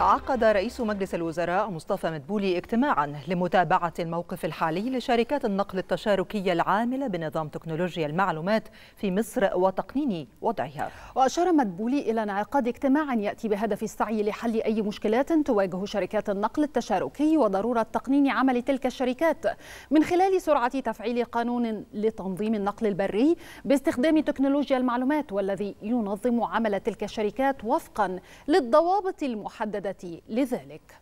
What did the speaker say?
عقد رئيس مجلس الوزراء مصطفى مدبولي اجتماعا لمتابعة الموقف الحالي لشركات النقل التشاركية العاملة بنظام تكنولوجيا المعلومات في مصر وتقنين وضعها وأشار مدبولي إلى انعقاد اجتماع يأتي بهدف السعي لحل أي مشكلات تواجه شركات النقل التشاركي وضرورة تقنين عمل تلك الشركات من خلال سرعة تفعيل قانون لتنظيم النقل البري باستخدام تكنولوجيا المعلومات والذي ينظم عمل تلك الشركات وفقا للضوابط المحددة القيادة لذلك